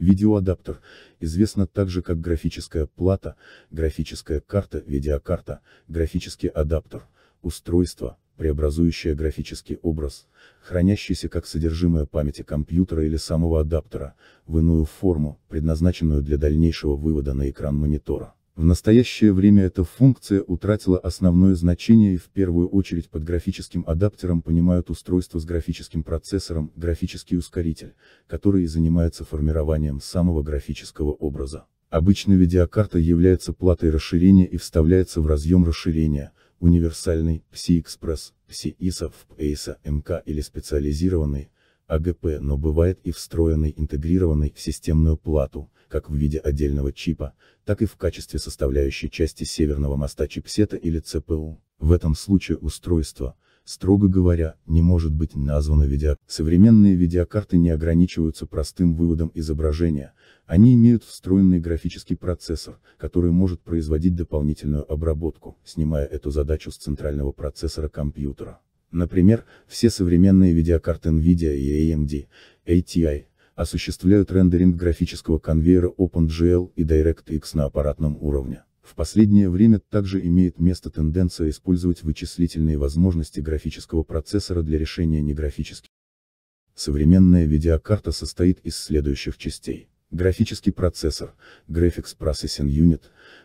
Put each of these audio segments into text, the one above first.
Видеоадаптер, известно также как графическая плата, графическая карта, видеокарта, графический адаптер, устройство, преобразующее графический образ, хранящийся как содержимое памяти компьютера или самого адаптера, в иную форму, предназначенную для дальнейшего вывода на экран монитора. В настоящее время эта функция утратила основное значение и в первую очередь под графическим адаптером понимают устройство с графическим процессором, графический ускоритель, который и занимается формированием самого графического образа. Обычно видеокарта является платой расширения и вставляется в разъем расширения, универсальный, PCI-Express, PCI-SAF, ASA, MK или специализированный, АГП, но бывает и встроенный интегрированный в системную плату, как в виде отдельного чипа, так и в качестве составляющей части северного моста чипсета или ЦПУ. В этом случае устройство, строго говоря, не может быть названо видеокартой. Современные видеокарты не ограничиваются простым выводом изображения, они имеют встроенный графический процессор, который может производить дополнительную обработку, снимая эту задачу с центрального процессора компьютера. Например, все современные видеокарты NVIDIA и AMD, ATI, осуществляют рендеринг графического конвейера OpenGL и DirectX на аппаратном уровне. В последнее время также имеет место тенденция использовать вычислительные возможности графического процессора для решения неграфических. Современная видеокарта состоит из следующих частей. Графический процессор, Graphics Processing Unit,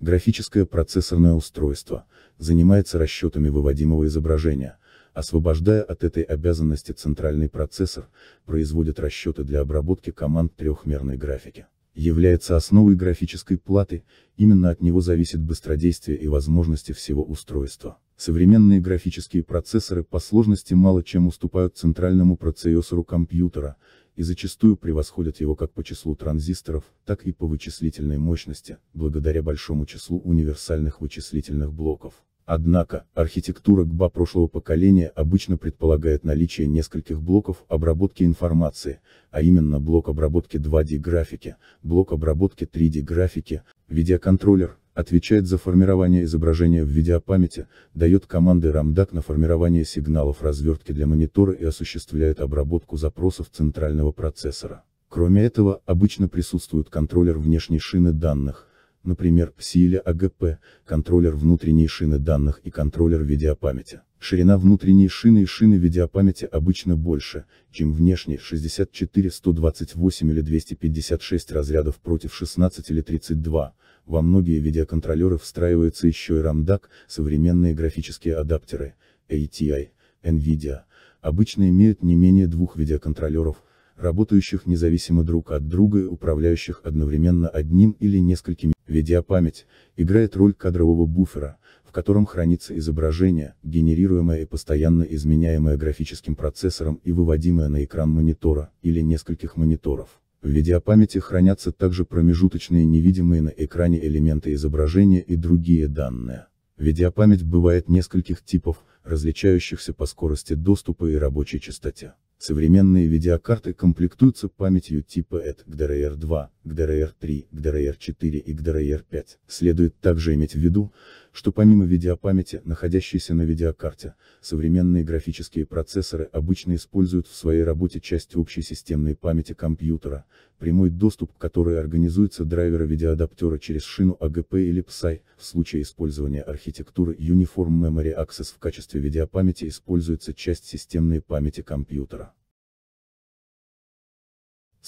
графическое процессорное устройство, занимается расчетами выводимого изображения, освобождая от этой обязанности центральный процессор, производит расчеты для обработки команд трехмерной графики. Является основой графической платы, именно от него зависит быстродействие и возможности всего устройства. Современные графические процессоры по сложности мало чем уступают центральному процессору компьютера, и зачастую превосходят его как по числу транзисторов, так и по вычислительной мощности, благодаря большому числу универсальных вычислительных блоков. Однако, архитектура ГБА прошлого поколения обычно предполагает наличие нескольких блоков обработки информации, а именно блок обработки 2D графики, блок обработки 3D графики, видеоконтроллер, отвечает за формирование изображения в видеопамяти, дает команды RAMDAC на формирование сигналов развертки для монитора и осуществляет обработку запросов центрального процессора. Кроме этого, обычно присутствует контроллер внешней шины данных, например, CILA AGP, а контроллер внутренней шины данных и контроллер видеопамяти. Ширина внутренней шины и шины видеопамяти обычно больше, чем внешней 64, 128 или 256 разрядов против 16 или 32, во многие видеоконтроллеры встраиваются еще и RAMDAC, современные графические адаптеры, ATI, NVIDIA, обычно имеют не менее двух видеоконтроллеров, работающих независимо друг от друга и управляющих одновременно одним или несколькими Видеопамять играет роль кадрового буфера, в котором хранится изображение, генерируемое и постоянно изменяемое графическим процессором и выводимое на экран монитора, или нескольких мониторов. В видеопамяти хранятся также промежуточные невидимые на экране элементы изображения и другие данные. Видеопамять бывает нескольких типов, различающихся по скорости доступа и рабочей частоте. Современные видеокарты комплектуются памятью типа ETC DDR2, GDRR3, GDRR4 и GDRR5. Следует также иметь в виду, что помимо видеопамяти, находящейся на видеокарте, современные графические процессоры обычно используют в своей работе часть общей системной памяти компьютера, прямой доступ к которой организуется драйвера видеоадаптера через шину AGP а или PSI, а в случае использования архитектуры Uniform Memory Access в качестве видеопамяти используется часть системной памяти компьютера.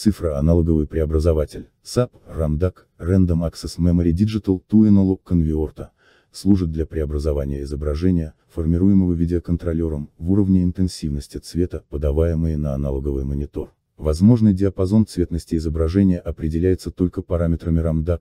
Цифро-аналоговый преобразователь, SAP, RAMDAC, Random Access Memory Digital to Analog Converter, служит для преобразования изображения, формируемого видеоконтроллером, в уровне интенсивности цвета, подаваемые на аналоговый монитор. Возможный диапазон цветности изображения определяется только параметрами RAMDAC,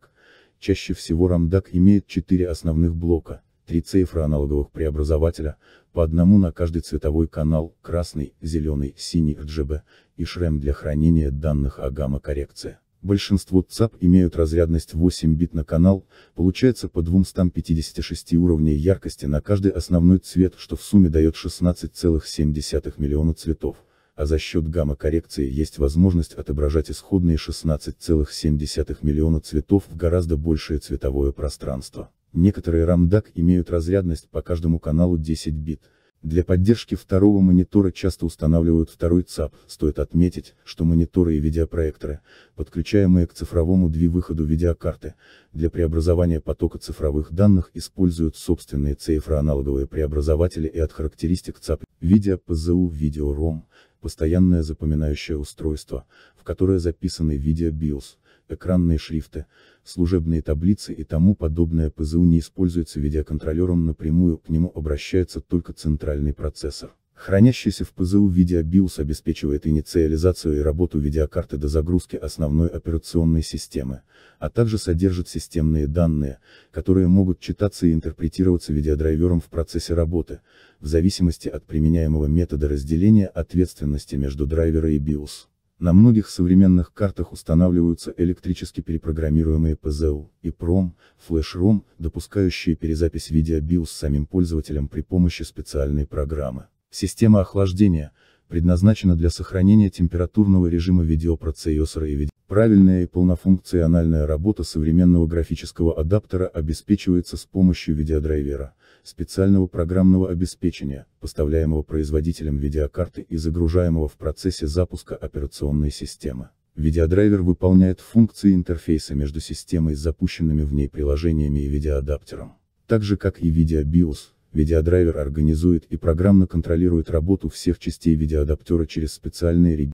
чаще всего RAMDAC имеет четыре основных блока – Три цифры аналоговых преобразователя, по одному на каждый цветовой канал, красный, зеленый, синий RGB, и шрем для хранения данных о гамма-коррекции. Большинство ЦАП имеют разрядность 8 бит на канал, получается по 256 уровней яркости на каждый основной цвет, что в сумме дает 16,7 миллиона цветов, а за счет гамма-коррекции есть возможность отображать исходные 16,7 миллиона цветов в гораздо большее цветовое пространство. Некоторые рамдак имеют разрядность по каждому каналу 10 бит. Для поддержки второго монитора часто устанавливают второй ЦАП, стоит отметить, что мониторы и видеопроекторы, подключаемые к цифровому выходу видеокарты, для преобразования потока цифровых данных используют собственные цифроаналоговые преобразователи и от характеристик ЦАП, видео ПЗУ, видео ROM, постоянное запоминающее устройство, в которое записаны видео BIOS, экранные шрифты, служебные таблицы и тому подобное ПЗУ не используется видеоконтролером напрямую, к нему обращается только центральный процессор. Хранящийся в ПЗУ видеобиус обеспечивает инициализацию и работу видеокарты до загрузки основной операционной системы, а также содержит системные данные, которые могут читаться и интерпретироваться видеодрайвером в процессе работы, в зависимости от применяемого метода разделения ответственности между драйвера и BIOS. На многих современных картах устанавливаются электрически перепрограммируемые ПЗУ, и PROM, флеш-ROM, допускающие перезапись с самим пользователем при помощи специальной программы. Система охлаждения, предназначена для сохранения температурного режима видеопроцессора и виде. Правильная и полнофункциональная работа современного графического адаптера обеспечивается с помощью видеодрайвера, специального программного обеспечения, поставляемого производителем видеокарты и загружаемого в процессе запуска операционной системы. Видеодрайвер выполняет функции интерфейса между системой с запущенными в ней приложениями и видеоадаптером. Так же как и видеобиос, Видеодрайвер организует и программно контролирует работу всех частей видеоадаптера через специальные регионы.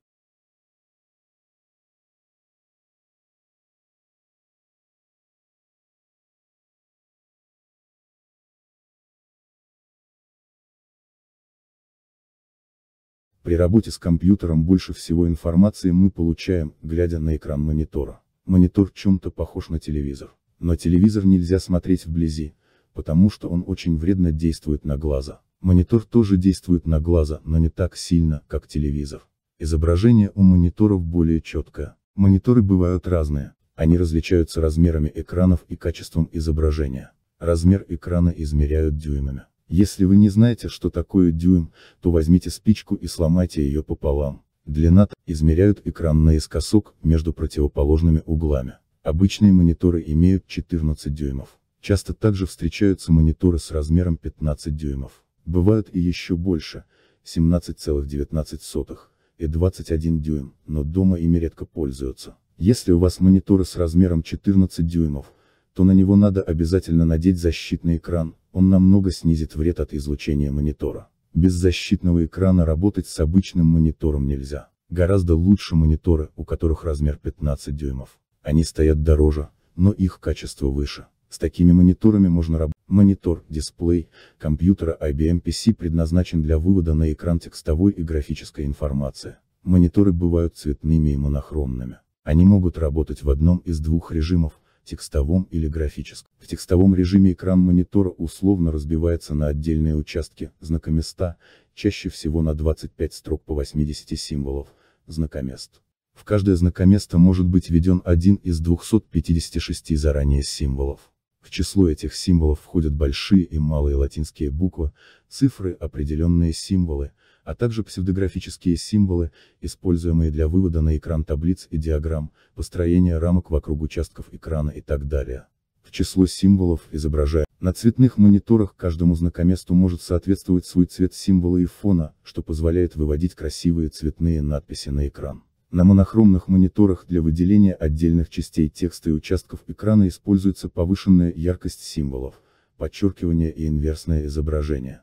При работе с компьютером больше всего информации мы получаем, глядя на экран монитора. Монитор чем-то похож на телевизор. Но телевизор нельзя смотреть вблизи, потому что он очень вредно действует на глаза. Монитор тоже действует на глаза, но не так сильно, как телевизор. Изображение у мониторов более четкое. Мониторы бывают разные, они различаются размерами экранов и качеством изображения. Размер экрана измеряют дюймами. Если вы не знаете, что такое дюйм, то возьмите спичку и сломайте ее пополам. Длина измеряют экран наискосок, между противоположными углами. Обычные мониторы имеют 14 дюймов. Часто также встречаются мониторы с размером 15 дюймов. Бывают и еще больше, 17,19 и 21 дюйм, но дома ими редко пользуются. Если у вас мониторы с размером 14 дюймов, то на него надо обязательно надеть защитный экран, он намного снизит вред от излучения монитора. Без защитного экрана работать с обычным монитором нельзя. Гораздо лучше мониторы, у которых размер 15 дюймов. Они стоят дороже, но их качество выше. С такими мониторами можно работать. Монитор, дисплей, компьютера IBM PC предназначен для вывода на экран текстовой и графической информации. Мониторы бывают цветными и монохромными. Они могут работать в одном из двух режимов, текстовом или графическом. В текстовом режиме экран монитора условно разбивается на отдельные участки, знакоместа, чаще всего на 25 строк по 80 символов, знакомест. В каждое знакоместо может быть введен один из 256 заранее символов. В число этих символов входят большие и малые латинские буквы, цифры, определенные символы, а также псевдографические символы, используемые для вывода на экран таблиц и диаграмм, построения рамок вокруг участков экрана и так далее. В число символов, изображая на цветных мониторах, каждому знакоместу может соответствовать свой цвет символа и фона, что позволяет выводить красивые цветные надписи на экран. На монохромных мониторах для выделения отдельных частей текста и участков экрана используется повышенная яркость символов, подчеркивание и инверсное изображение.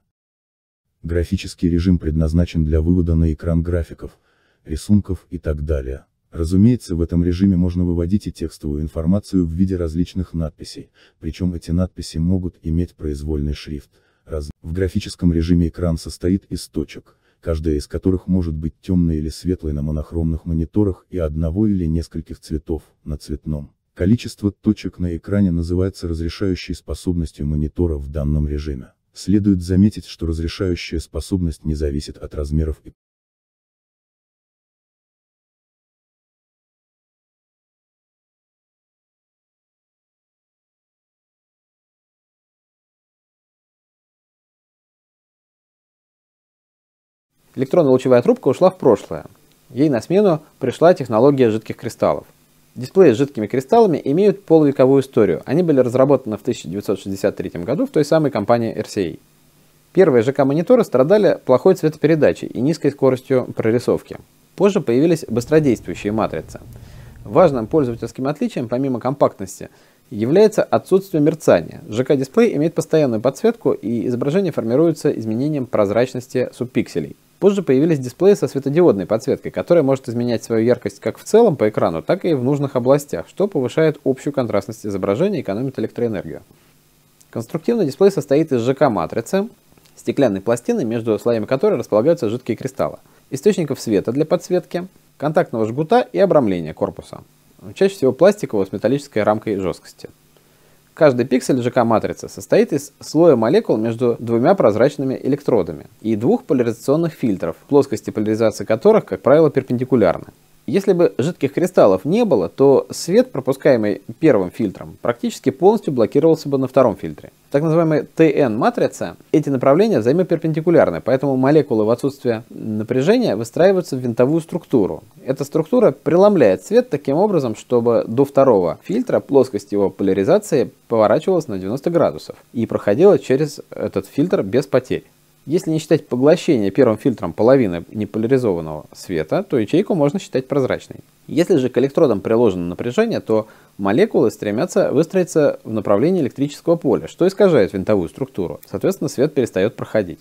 Графический режим предназначен для вывода на экран графиков, рисунков и так далее. Разумеется, в этом режиме можно выводить и текстовую информацию в виде различных надписей, причем эти надписи могут иметь произвольный шрифт. Раз... В графическом режиме экран состоит из точек, каждая из которых может быть темной или светлой на монохромных мониторах и одного или нескольких цветов, на цветном. Количество точек на экране называется разрешающей способностью монитора в данном режиме. Следует заметить, что разрешающая способность не зависит от размеров и электронная лучевая трубка ушла в прошлое. Ей на смену пришла технология жидких кристаллов. Дисплеи с жидкими кристаллами имеют полувековую историю. Они были разработаны в 1963 году в той самой компании RCA. Первые ЖК-мониторы страдали плохой цветопередачей и низкой скоростью прорисовки. Позже появились быстродействующие матрицы. Важным пользовательским отличием, помимо компактности, является отсутствие мерцания. ЖК-дисплей имеет постоянную подсветку, и изображение формируется изменением прозрачности субпикселей. Позже появились дисплеи со светодиодной подсветкой, которая может изменять свою яркость как в целом по экрану, так и в нужных областях, что повышает общую контрастность изображения и экономит электроэнергию. Конструктивный дисплей состоит из ЖК-матрицы, стеклянной пластины, между слоями которой располагаются жидкие кристаллы, источников света для подсветки, контактного жгута и обрамления корпуса. Чаще всего пластикового с металлической рамкой жесткости. Каждый пиксель ЖК-матрицы состоит из слоя молекул между двумя прозрачными электродами и двух поляризационных фильтров, плоскости поляризации которых, как правило, перпендикулярны. Если бы жидких кристаллов не было, то свет, пропускаемый первым фильтром, практически полностью блокировался бы на втором фильтре. так называемая тн матрица эти направления взаимоперпендикулярны, поэтому молекулы в отсутствие напряжения выстраиваются в винтовую структуру. Эта структура преломляет свет таким образом, чтобы до второго фильтра плоскость его поляризации поворачивалась на 90 градусов и проходила через этот фильтр без потерь. Если не считать поглощение первым фильтром половины неполяризованного света, то ячейку можно считать прозрачной. Если же к электродам приложено напряжение, то молекулы стремятся выстроиться в направлении электрического поля, что искажает винтовую структуру. Соответственно, свет перестает проходить.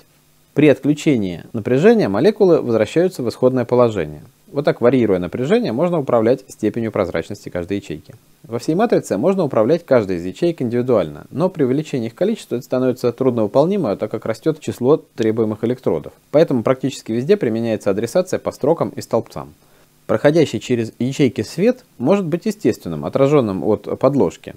При отключении напряжения молекулы возвращаются в исходное положение. Вот так, варьируя напряжение, можно управлять степенью прозрачности каждой ячейки. Во всей матрице можно управлять каждой из ячеек индивидуально, но при увеличении их количества это становится трудновыполнимо, так как растет число требуемых электродов. Поэтому практически везде применяется адресация по строкам и столбцам. Проходящий через ячейки свет может быть естественным, отраженным от подложки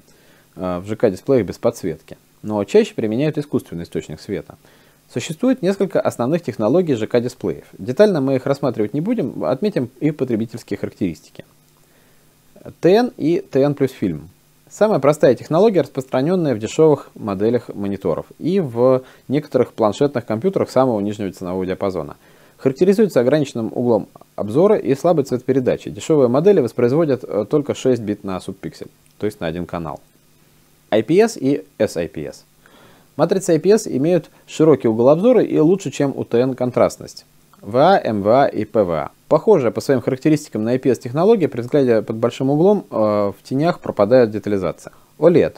э, в ЖК-дисплеях без подсветки, но чаще применяют искусственный источник света – Существует несколько основных технологий ЖК-дисплеев. Детально мы их рассматривать не будем, отметим их потребительские характеристики. ТН и ТН плюс фильм. Самая простая технология, распространенная в дешевых моделях мониторов и в некоторых планшетных компьютерах самого нижнего ценового диапазона. Характеризуется ограниченным углом обзора и слабой цвет Дешевые модели воспроизводят э, только 6 бит на субпиксель, то есть на один канал. IPS и SIPS – Матрицы IPS имеют широкий угол обзора и лучше, чем у ТН контрастность. ВА, МВА и ПВА. Похожая по своим характеристикам на IPS-технология, при взгляде под большим углом э, в тенях пропадает детализация. OLED.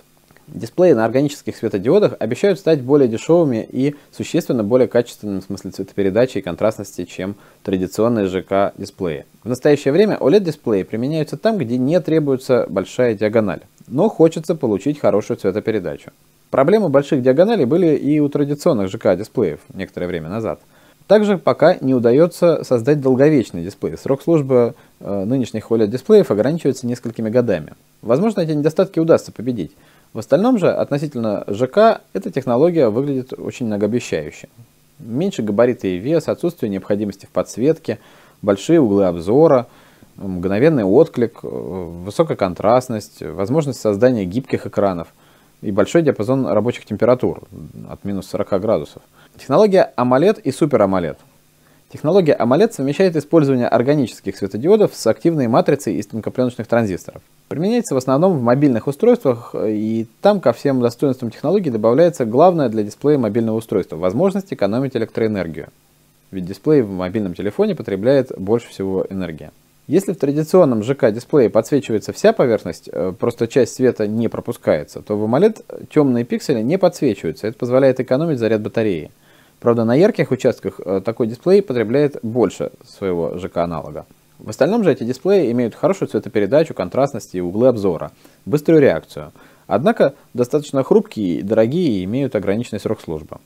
Дисплеи на органических светодиодах обещают стать более дешевыми и существенно более качественными в смысле цветопередачи и контрастности, чем традиционные ЖК-дисплеи. В настоящее время OLED-дисплеи применяются там, где не требуется большая диагональ, но хочется получить хорошую цветопередачу. Проблемы больших диагоналей были и у традиционных ЖК-дисплеев некоторое время назад. Также пока не удается создать долговечный дисплей. Срок службы э, нынешних OLED-дисплеев ограничивается несколькими годами. Возможно, эти недостатки удастся победить. В остальном же, относительно ЖК, эта технология выглядит очень многообещающе. Меньше габариты и вес, отсутствие необходимости в подсветке, большие углы обзора, мгновенный отклик, э, высокая контрастность, возможность создания гибких экранов – и большой диапазон рабочих температур от минус 40 градусов. Технология AMOLED и Super AMOLED. Технология AMOLED совмещает использование органических светодиодов с активной матрицей из тонкопленочных транзисторов. Применяется в основном в мобильных устройствах, и там ко всем достоинствам технологии добавляется главное для дисплея мобильного устройства – возможность экономить электроэнергию. Ведь дисплей в мобильном телефоне потребляет больше всего энергии. Если в традиционном ЖК дисплее подсвечивается вся поверхность, э, просто часть света не пропускается, то в AMOLED темные пиксели не подсвечиваются. Это позволяет экономить заряд батареи. Правда, на ярких участках э, такой дисплей потребляет больше своего ЖК-аналога. В остальном же эти дисплеи имеют хорошую цветопередачу, контрастность и углы обзора, быструю реакцию. Однако достаточно хрупкие дорогие и имеют ограниченный срок службы.